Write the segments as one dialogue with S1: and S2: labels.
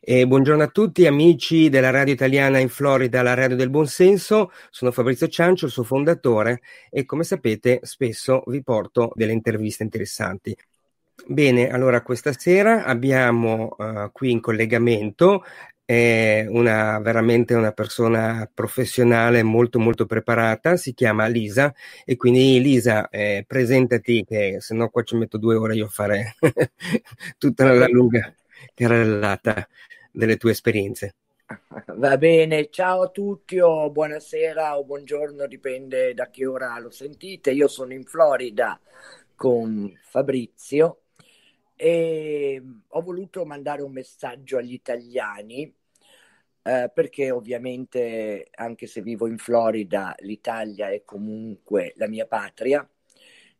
S1: E buongiorno a tutti amici della radio italiana in Florida, la radio del buonsenso. Sono Fabrizio Ciancio, il suo fondatore e come sapete spesso vi porto delle interviste interessanti. Bene, allora questa sera abbiamo uh, qui in collegamento eh, una, veramente una persona professionale molto molto preparata, si chiama Lisa e quindi Lisa eh, presentati che se no qua ci metto due ore io a fare tutta la lunga carrellata delle tue esperienze.
S2: Va bene, ciao a tutti o buonasera o buongiorno, dipende da che ora lo sentite. Io sono in Florida con Fabrizio e ho voluto mandare un messaggio agli italiani eh, perché ovviamente anche se vivo in Florida l'Italia è comunque la mia patria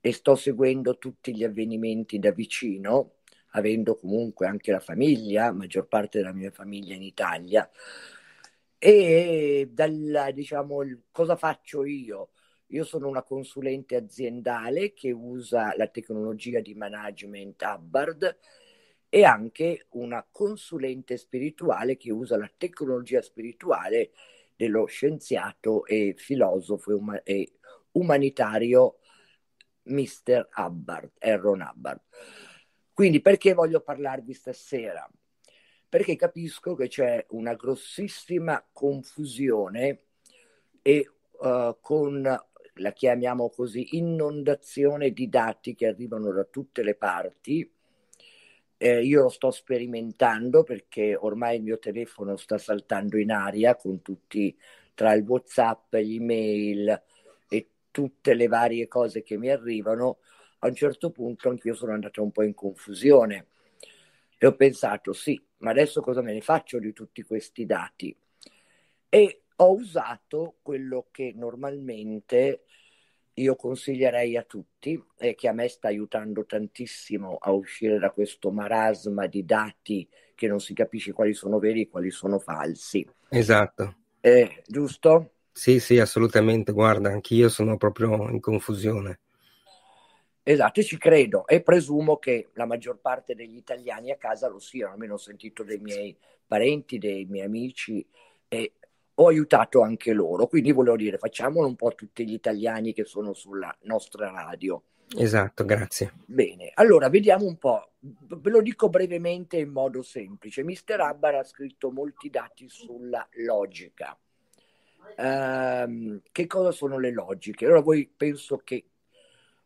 S2: e sto seguendo tutti gli avvenimenti da vicino avendo comunque anche la famiglia, maggior parte della mia famiglia in Italia. E dalla, diciamo, cosa faccio io? Io sono una consulente aziendale che usa la tecnologia di management Hubbard e anche una consulente spirituale che usa la tecnologia spirituale dello scienziato e filosofo e, um- e umanitario Mr. Hubbard, Aaron Hubbard. Quindi perché voglio parlarvi stasera? Perché capisco che c'è una grossissima confusione e uh, con la chiamiamo così inondazione di dati che arrivano da tutte le parti. Eh, io lo sto sperimentando perché ormai il mio telefono sta saltando in aria con tutti tra il WhatsApp, gli email e tutte le varie cose che mi arrivano a un certo punto anch'io sono andata un po' in confusione e ho pensato sì, ma adesso cosa me ne faccio di tutti questi dati? E ho usato quello che normalmente io consiglierei a tutti e che a me sta aiutando tantissimo a uscire da questo marasma di dati che non si capisce quali sono veri e quali sono falsi.
S1: Esatto.
S2: Eh, giusto?
S1: Sì, sì, assolutamente. Guarda, anch'io sono proprio in confusione.
S2: Esatto, e ci credo e presumo che la maggior parte degli italiani a casa lo siano, almeno ho sentito dei miei parenti, dei miei amici e ho aiutato anche loro, quindi volevo dire facciamolo un po' tutti gli italiani che sono sulla nostra radio.
S1: Esatto, grazie.
S2: Bene, allora vediamo un po', ve lo dico brevemente in modo semplice. Mister Abbar ha scritto molti dati sulla logica. Um, che cosa sono le logiche? Allora voi penso che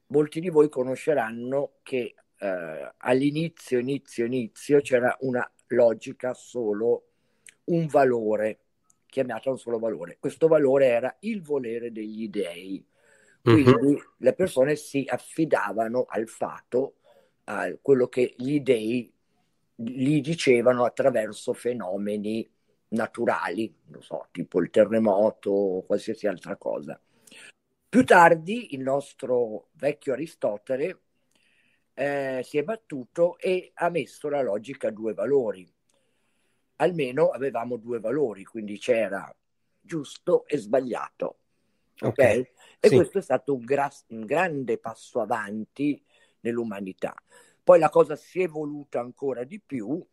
S2: molti di voi conosceranno che eh, all'inizio, inizio, inizio c'era una logica solo un valore, chiamato un solo valore. Questo valore era il volere degli dei. Mhm. Quindi uh-huh. le persone si affidavano al fatto, a quello che gli dei gli dicevano attraverso fenomeni naturali, non so, tipo il terremoto o qualsiasi altra cosa. Più tardi il nostro vecchio Aristotele eh, si è battuto e ha messo la logica a due valori. Almeno avevamo due valori, quindi c'era giusto e sbagliato. Ok? okay. E sì. questo è stato un, gra- un grande passo avanti nell'umanità. Poi la cosa si è evoluta ancora di più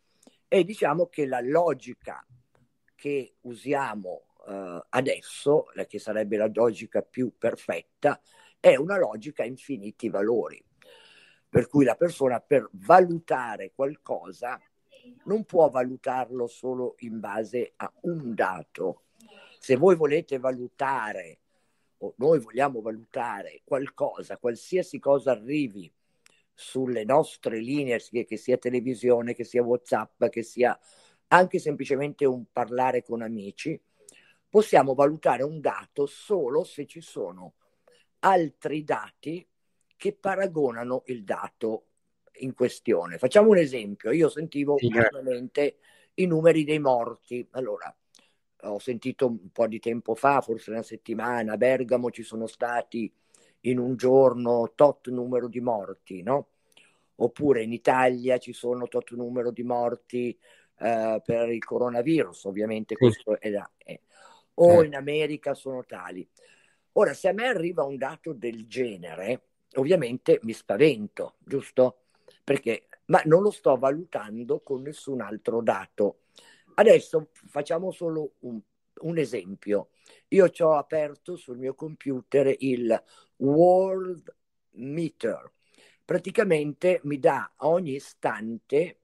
S2: e diciamo che la logica che usiamo eh, adesso, che sarebbe la logica più perfetta, è una logica a infiniti valori, per cui la persona per valutare qualcosa non può valutarlo solo in base a un dato. Se voi volete valutare o noi vogliamo valutare qualcosa, qualsiasi cosa arrivi sulle nostre linee, che sia televisione, che sia WhatsApp, che sia anche semplicemente un parlare con amici, possiamo valutare un dato solo se ci sono altri dati che paragonano il dato in questione. Facciamo un esempio, io sentivo sì. i numeri dei morti. Allora, ho sentito un po' di tempo fa, forse una settimana, a Bergamo ci sono stati in un giorno tot numero di morti, no? Oppure in Italia ci sono tot numero di morti eh, per il coronavirus, ovviamente sì. questo è, è, o eh. in America sono tali. Ora, se a me arriva un dato del genere, ovviamente mi spavento, giusto? Perché, ma non lo sto valutando con nessun altro dato. Adesso facciamo solo un, un esempio. Io ci ho aperto sul mio computer il World Meter. Praticamente mi dà a ogni istante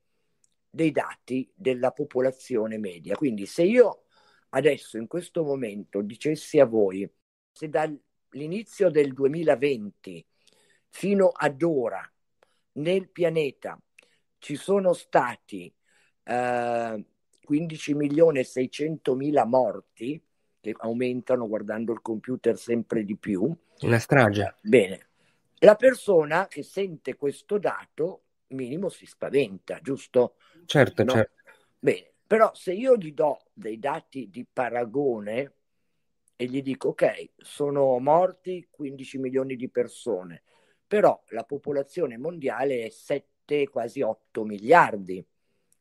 S2: dei dati della popolazione media. Quindi se io adesso in questo momento dicessi a voi se dall'inizio del 2020 fino ad ora nel pianeta ci sono stati eh, 15 milioni e 600 mila morti che aumentano guardando il computer sempre di più.
S1: Una strage.
S2: Bene. La persona che sente questo dato minimo si spaventa, giusto?
S1: Certo, no? certo.
S2: Bene, però se io gli do dei dati di paragone e gli dico ok, sono morti 15 milioni di persone, però la popolazione mondiale è 7, quasi 8 miliardi,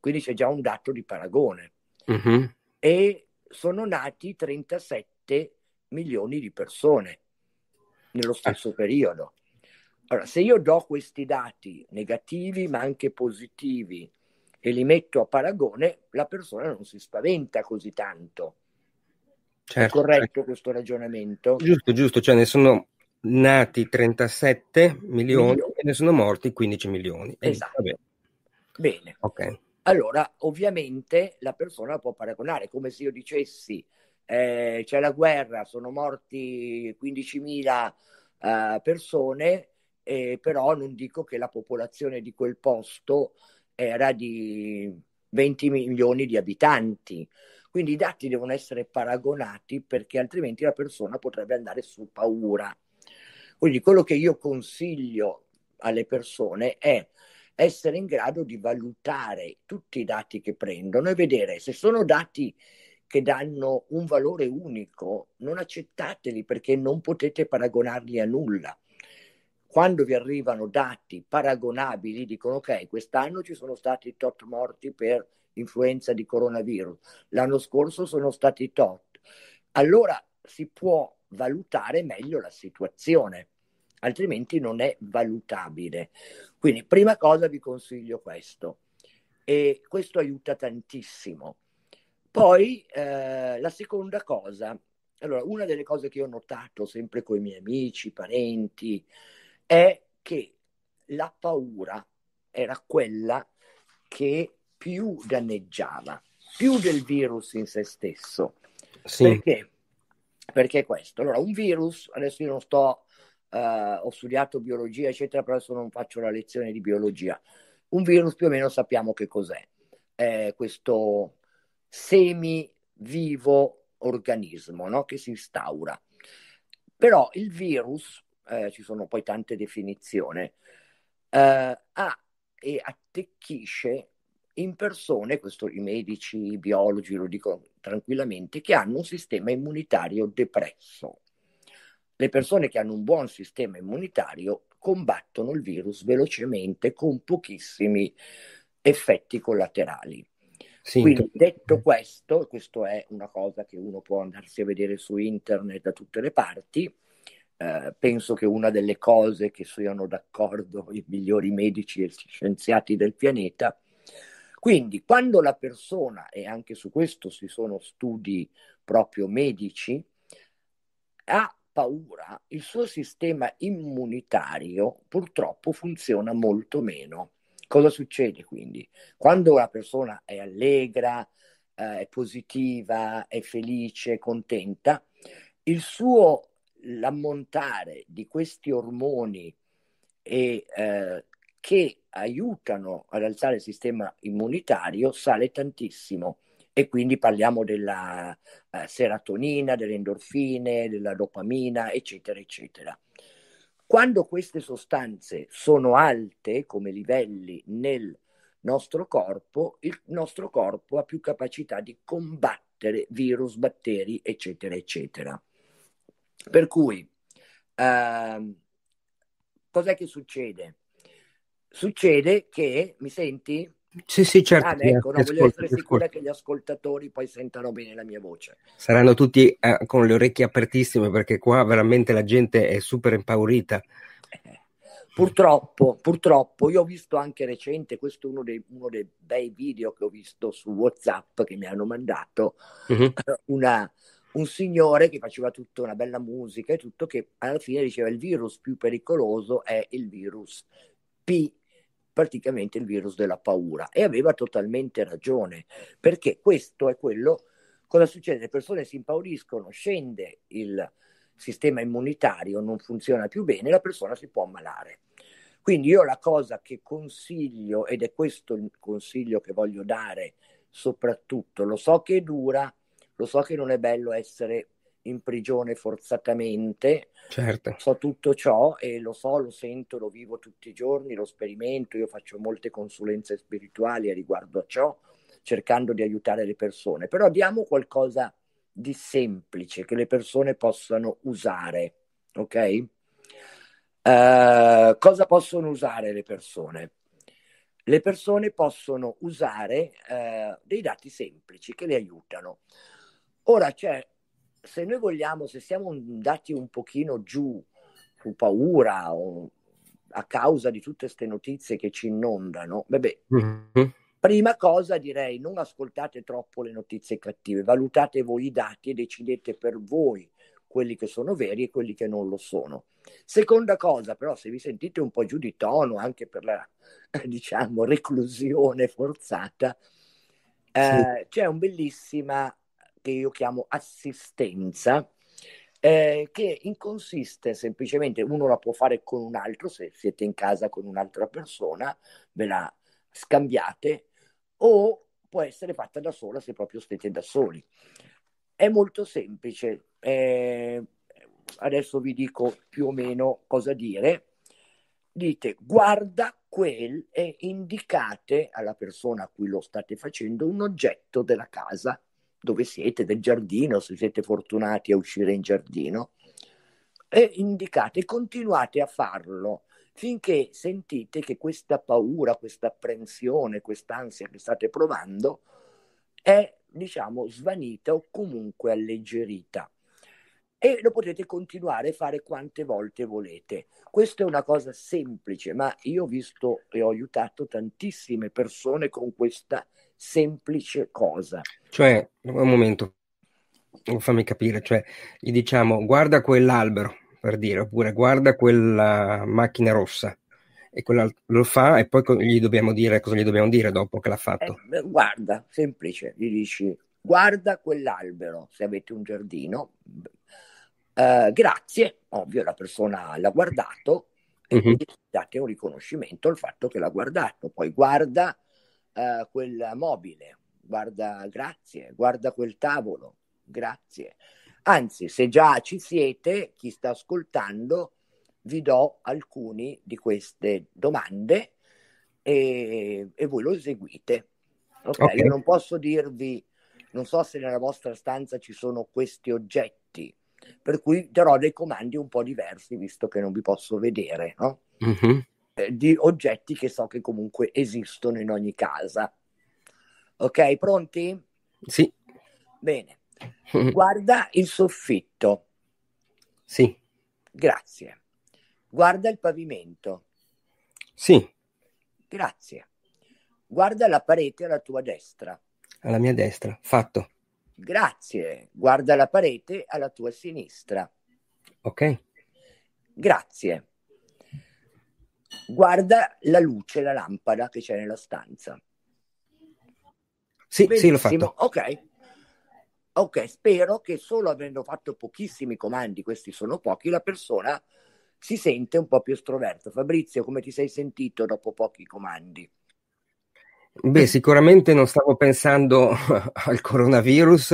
S2: quindi c'è già un dato di paragone. Mm-hmm. E sono nati 37 milioni di persone nello stesso ah. periodo. Allora, se io do questi dati negativi ma anche positivi e li metto a paragone, la persona non si spaventa così tanto. Certo, è corretto certo. questo ragionamento?
S1: Giusto, giusto, cioè ne sono nati 37 milioni, milioni. e ne sono morti 15 milioni. Esatto. Vabbè. Bene. Okay.
S2: Allora, ovviamente la persona può paragonare, come se io dicessi eh, c'è la guerra, sono morti 15.000 eh, persone, eh, però non dico che la popolazione di quel posto era di 20 milioni di abitanti. Quindi i dati devono essere paragonati perché altrimenti la persona potrebbe andare su paura. Quindi quello che io consiglio alle persone è essere in grado di valutare tutti i dati che prendono e vedere se sono dati che danno un valore unico, non accettateli perché non potete paragonarli a nulla quando vi arrivano dati paragonabili dicono ok, quest'anno ci sono stati tot morti per influenza di coronavirus, l'anno scorso sono stati tot. Allora si può valutare meglio la situazione, altrimenti non è valutabile. Quindi prima cosa vi consiglio questo e questo aiuta tantissimo. Poi eh, la seconda cosa, allora una delle cose che ho notato sempre con i miei amici, parenti, è che la paura era quella che più danneggiava, più del virus in se stesso.
S1: Sì. Perché?
S2: Perché questo. Allora, un virus, adesso io non sto, eh, ho studiato biologia, eccetera, però adesso non faccio la lezione di biologia. Un virus più o meno sappiamo che cos'è. È questo semi vivo organismo no? che si instaura. Però il virus eh, ci sono poi tante definizioni, eh, ha e attecchisce in persone, questo i medici, i biologi lo dicono tranquillamente, che hanno un sistema immunitario depresso. Le persone che hanno un buon sistema immunitario combattono il virus velocemente con pochissimi effetti collaterali. Sì, Quindi detto questo, questa è una cosa che uno può andarsi a vedere su internet da tutte le parti, eh, penso che una delle cose che siano d'accordo i migliori medici e scienziati del pianeta. Quindi quando la persona, e anche su questo si sono studi proprio medici, ha paura, il suo sistema immunitario purtroppo funziona molto meno. Cosa succede quindi? Quando la persona è allegra, eh, è positiva, è felice, contenta, il suo l'ammontare di questi ormoni e, eh, che aiutano ad alzare il sistema immunitario sale tantissimo e quindi parliamo della eh, serotonina, delle endorfine, della dopamina, eccetera, eccetera. Quando queste sostanze sono alte come livelli nel nostro corpo, il nostro corpo ha più capacità di combattere virus, batteri, eccetera, eccetera. Per cui, eh, cos'è che succede? Succede che, mi senti? Sì, sì, certo. Ah, ecco, no, voglio essere sicura che gli ascoltatori poi sentano bene la mia voce.
S1: Saranno tutti eh, con le orecchie apertissime perché qua veramente la gente è super impaurita.
S2: purtroppo, purtroppo, io ho visto anche recente, questo è uno dei, uno dei bei video che ho visto su WhatsApp che mi hanno mandato, uh-huh. una, un signore che faceva tutta una bella musica e tutto, che alla fine diceva il virus più pericoloso è il virus P, praticamente il virus della paura. E aveva totalmente ragione, perché questo è quello, cosa succede? Le persone si impauriscono, scende il sistema immunitario, non funziona più bene, la persona si può ammalare. Quindi io la cosa che consiglio, ed è questo il consiglio che voglio dare soprattutto, lo so che è dura, lo so che non è bello essere in prigione forzatamente, certo. so tutto ciò e lo so, lo sento, lo vivo tutti i giorni, lo sperimento, io faccio molte consulenze spirituali a riguardo a ciò, cercando di aiutare le persone, però diamo qualcosa di semplice che le persone possano usare, ok? Uh, cosa possono usare le persone? Le persone possono usare uh, dei dati semplici che le aiutano. Ora, cioè, se noi vogliamo, se siamo andati un pochino giù su paura o a causa di tutte queste notizie che ci inondano, vabbè, mm-hmm. prima cosa direi non ascoltate troppo le notizie cattive, valutate voi i dati e decidete per voi quelli che sono veri e quelli che non lo sono. Seconda cosa, però, se vi sentite un po' giù di tono anche per la, diciamo, reclusione forzata, eh, c'è un bellissima che io chiamo assistenza, eh, che consiste semplicemente, uno la può fare con un altro, se siete in casa con un'altra persona, ve la scambiate, o può essere fatta da sola se proprio siete da soli. È molto semplice. Eh, adesso vi dico più o meno cosa dire. Dite guarda quel e indicate alla persona a cui lo state facendo un oggetto della casa dove siete, del giardino, se siete fortunati a uscire in giardino, e indicate, continuate a farlo finché sentite che questa paura, questa apprensione, quest'ansia che state provando è, diciamo, svanita o comunque alleggerita. E lo potete continuare a fare quante volte volete. Questa è una cosa semplice, ma io ho visto e ho aiutato tantissime persone con questa semplice cosa.
S1: Cioè, un momento, fammi capire, cioè, gli diciamo guarda quell'albero, per dire, oppure guarda quella macchina rossa e quella lo fa e poi gli dobbiamo dire cosa gli dobbiamo dire dopo che l'ha fatto.
S2: Eh, guarda, semplice, gli dici guarda quell'albero, se avete un giardino. Eh, grazie, ovvio la persona l'ha guardato, uh-huh. e mhm. date un riconoscimento al fatto che l'ha guardato, poi guarda eh, quel mobile, guarda grazie, guarda quel tavolo, grazie. Anzi, se già ci siete, chi sta ascoltando, vi do alcune di queste domande e, e voi lo eseguite. Okay? okay? Io non posso dirvi, non so se nella vostra stanza ci sono questi oggetti, per cui darò dei comandi un po' diversi visto che non vi posso vedere. No? Mm-hmm. Eh, di oggetti che so che comunque esistono in ogni casa. Ok, pronti? Sì. Bene. Guarda il soffitto. Sì. Grazie. Guarda il pavimento. Sì. Grazie. Guarda la parete alla tua destra.
S1: Alla mia destra.
S2: Fatto. Grazie. Guarda la parete alla tua sinistra. Ok. Grazie guarda la luce, la lampada che c'è nella stanza.
S1: Sì, Benissimo. sì, l'ho fatto.
S2: Ok. Ok, spero che solo avendo fatto pochissimi comandi, questi sono pochi, la persona si sente un po' più estroversa. Fabrizio, come ti sei sentito dopo pochi comandi?
S1: Beh, sicuramente non stavo pensando al coronavirus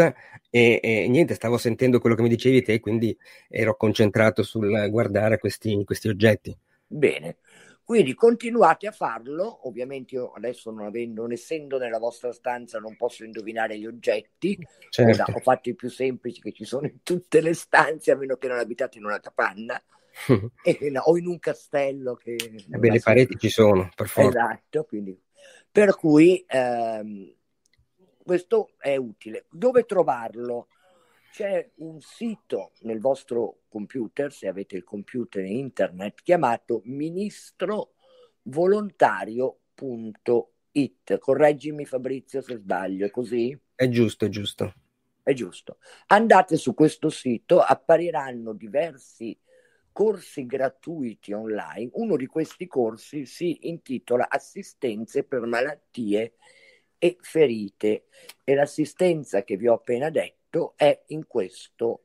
S1: e, e, niente, stavo sentendo quello che mi dicevi te, quindi ero concentrato sul guardare questi, questi oggetti.
S2: Bene, quindi continuate a farlo, ovviamente io adesso non, avendo, non essendo nella vostra stanza non posso indovinare gli oggetti, certo. ho fatto i più semplici che ci sono in tutte le stanze, a meno che non abitate in una capanna e, eh, no, o in un castello. Che beh,
S1: le pareti ci sono, per forza.
S2: Esatto, quindi. per cui ehm, questo è utile. Dove trovarlo? c'è un sito nel vostro computer, se avete il computer e internet, chiamato ministrovolontario.it. Correggimi Fabrizio se sbaglio, è così? È
S1: giusto, è giusto.
S2: È giusto. Andate su questo sito, appariranno diversi corsi gratuiti online. Uno di questi corsi si intitola Assistenze per malattie e ferite e l'assistenza che vi ho appena detto detto è in questo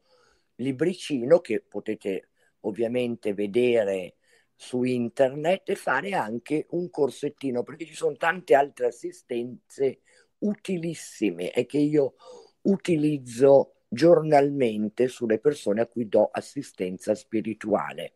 S2: libricino che potete ovviamente vedere su internet e fare anche un corsettino perché ci sono tante altre assistenze utilissime e che io utilizzo giornalmente sulle persone a cui do assistenza spirituale.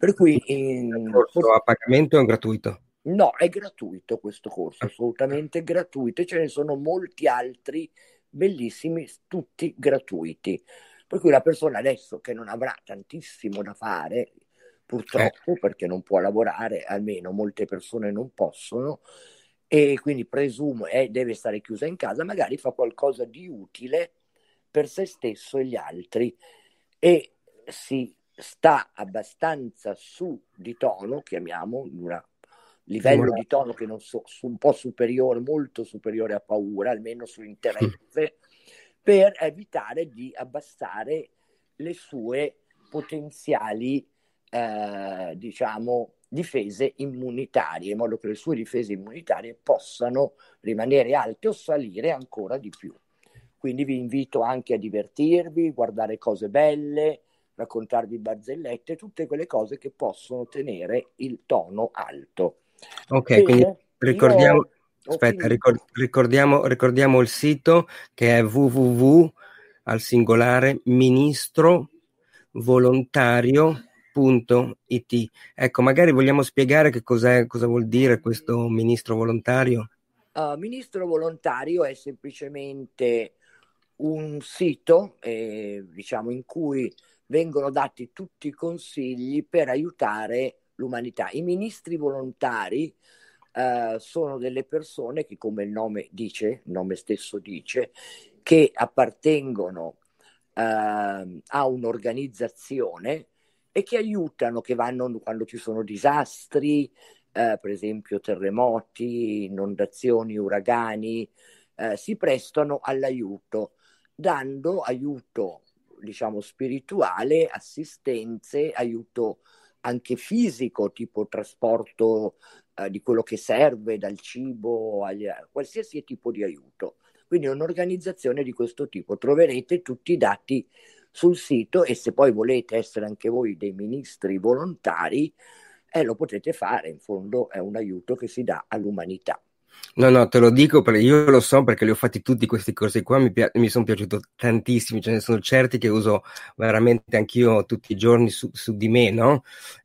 S2: Per cui il corso pot- a
S1: pagamento è gratuito?
S2: No, è gratuito questo corso, assolutamente gratuito. e Ce ne sono molti altri bellissimi, tutti gratuiti. Per cui la persona adesso che non avrà tantissimo da fare, purtroppo eh. perché non può lavorare, almeno molte persone non possono, e quindi presumo eh, deve stare chiusa in casa, magari fa qualcosa di utile per se stesso e gli altri e si sta abbastanza su di tono, chiamiamo in una livello di tono che non so, un po' superiore, molto superiore a paura, almeno su interesse, per evitare di abbassare le sue potenziali, eh, diciamo, difese immunitarie, in modo che le sue difese immunitarie possano rimanere alte o salire ancora di più. Quindi vi invito anche a divertirvi, guardare cose belle, raccontarvi barzellette, tutte quelle cose che possono tenere il tono alto.
S1: Ok, sì, quindi eh, ricordiamo, aspetta, ricord, ricordiamo, ricordiamo il sito che è www al singolare ministro Ecco, magari vogliamo spiegare che cos'è, cosa vuol dire questo ministro volontario?
S2: Uh, ministro volontario è semplicemente un sito eh, diciamo, in cui vengono dati tutti i consigli per aiutare l'umanità. I ministri volontari eh, sono delle persone che, come il nome dice, il nome stesso dice, che appartengono eh, a un'organizzazione e che aiutano, che vanno quando ci sono disastri, eh, per esempio terremoti, inondazioni, uragani, eh, si prestano all'aiuto, dando aiuto, diciamo, spirituale, assistenze, aiuto anche fisico, tipo trasporto eh, di quello che serve, dal cibo, agli, a qualsiasi tipo di aiuto. Quindi è un'organizzazione di questo tipo. Troverete tutti i dati sul sito e se poi volete essere anche voi dei ministri volontari, eh, lo potete fare, in fondo è un aiuto che si dà all'umanità.
S1: No, no, te lo dico perché io lo so perché li ho fatti tutti questi corsi qua, mi, pi- mi sono piaciuti tantissimi, ce ne sono certi che uso veramente anch'io tutti i giorni su, su di me, no?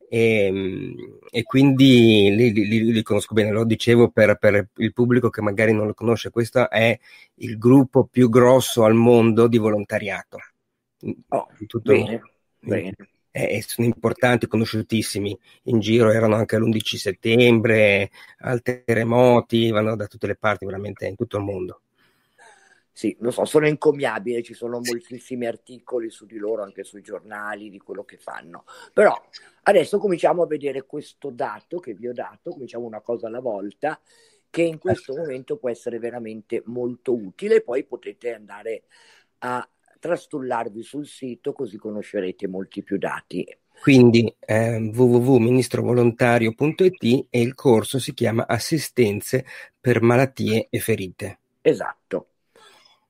S1: E, ehm, e quindi li, li, li, conosco bene, lo dicevo per, per, il pubblico che magari non lo conosce, questo è il gruppo più grosso al mondo di volontariato. Oh, tutto bene, bene. Eh, eh, sono importanti, conosciutissimi in giro, erano anche l'11 settembre, al terremoti, vanno da tutte le parti, veramente in tutto il mondo.
S2: Sì, lo so, sono incommiabili, ci sono moltissimi articoli su di loro, anche sui giornali, di quello che fanno. Però adesso cominciamo a vedere questo dato che vi ho dato, cominciamo una cosa alla volta, che in questo ecco. momento può essere veramente molto utile, poi potete andare a trastullarvi sul sito così conoscerete molti più dati.
S1: Quindi eh, www.ministrovolontario.it e il corso si chiama Assistenze per malattie e ferite.
S2: Esatto.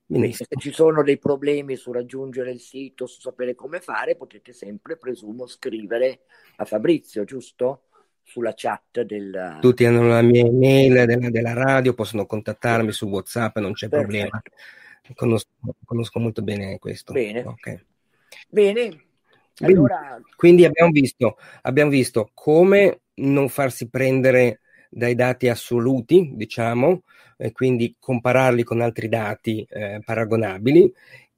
S2: Ministro. Se ci sono dei problemi su raggiungere il sito, su sapere come fare, potete sempre, presumo, scrivere a Fabrizio, giusto? Sulla chat del... Tutti hanno
S1: la mia email della, della radio, possono contattarmi su WhatsApp, non c'è Perfetto. problema. Conosco, conosco molto bene questo. Bene. Okay.
S2: Bene. Allora...
S1: Quindi abbiamo visto, abbiamo visto come non farsi prendere dai dati assoluti, diciamo, e quindi compararli con altri dati eh, paragonabili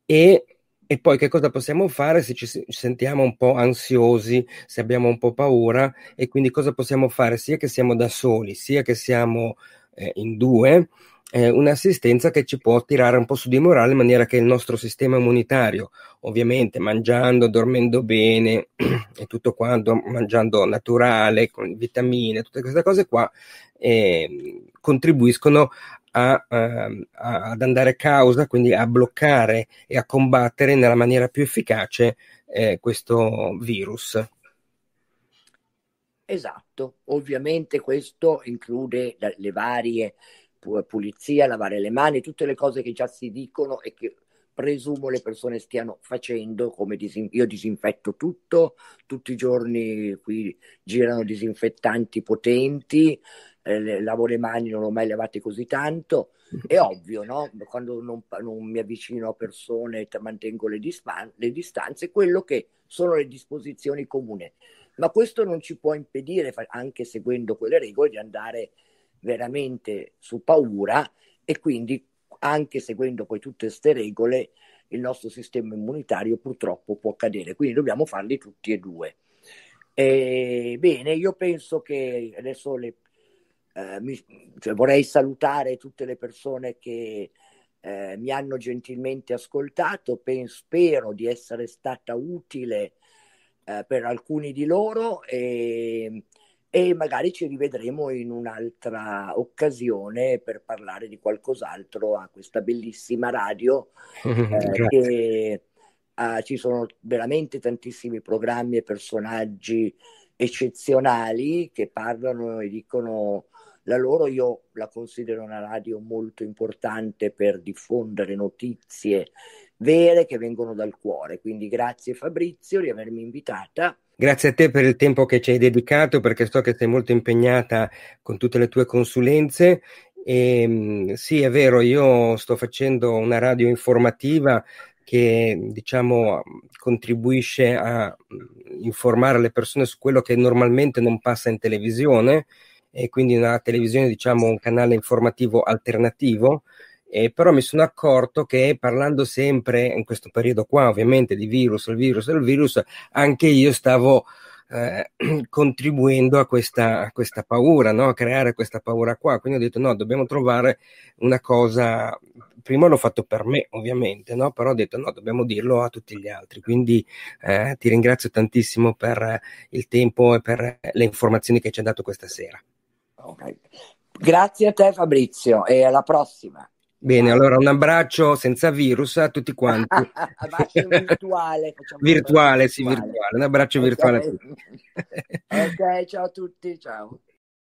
S1: e, e, poi che cosa possiamo fare se ci sentiamo un po' ansiosi, se abbiamo un po' paura e quindi cosa possiamo fare sia che siamo da soli, sia che siamo eh, in due eh, un'assistenza che ci può tirare un po' su di morale in maniera che il nostro sistema immunitario, ovviamente mangiando, dormendo bene e tutto quanto, mangiando naturale, con vitamine, tutte queste cose qua, eh, contribuiscono a, eh, ad andare a causa, quindi a bloccare e a combattere nella maniera più efficace eh, questo virus.
S2: Esatto, ovviamente questo include le varie pulizia, lavare le mani, tutte le cose che già si dicono e che presumo le persone stiano facendo, come disin- io disinfetto tutto, tutti i giorni qui girano disinfettanti potenti, eh, lavo le mani, non ho mai lavate così tanto, è ovvio, no? quando non, non mi avvicino a persone mantengo le, dispan- le distanze, quello che sono le disposizioni comune, ma questo non ci può impedire, anche seguendo quelle regole, di andare a veramente su paura e quindi anche seguendo poi tutte queste regole il nostro sistema immunitario purtroppo può cadere, quindi dobbiamo farli tutti e due. E, bene, io penso che adesso le, eh, mi, cioè vorrei salutare tutte le persone che eh, mi hanno gentilmente ascoltato, Pen- spero di essere stata utile eh, per alcuni di loro e e magari ci rivedremo in un'altra occasione per parlare di qualcos'altro a questa bellissima radio eh, che eh, ci sono veramente tantissimi programmi e personaggi eccezionali che parlano e dicono la loro io la considero una radio molto importante per diffondere notizie vere che vengono dal cuore quindi grazie Fabrizio di avermi invitata
S1: Grazie a te per il tempo che ci hai dedicato, perché so che sei molto impegnata con tutte le tue consulenze. E, ehm, sì, è vero, io sto facendo una radio informativa che diciamo contribuisce a mm, informare le persone su quello che normalmente non passa in televisione e quindi una televisione diciamo un canale informativo alternativo eh, però mi sono accorto che parlando sempre, in questo periodo qua ovviamente, di virus, il virus, il virus, anche io stavo eh, contribuendo a questa, a questa paura, no? a creare questa paura qua. Quindi ho detto no, dobbiamo trovare una cosa, prima l'ho fatto per me ovviamente, no? però ho detto no, dobbiamo dirlo a tutti gli altri. Quindi eh, ti ringrazio tantissimo per il tempo e per le informazioni che ci hai dato questa sera. Okay.
S2: Grazie a te Fabrizio e alla prossima.
S1: Bene, allora un abbraccio senza virus a tutti quanti.
S2: abbraccio virtuale.
S1: virtuale, sì, virtuale. Un abbraccio virtuale a tutti.
S2: ok, ciao a tutti, ciao.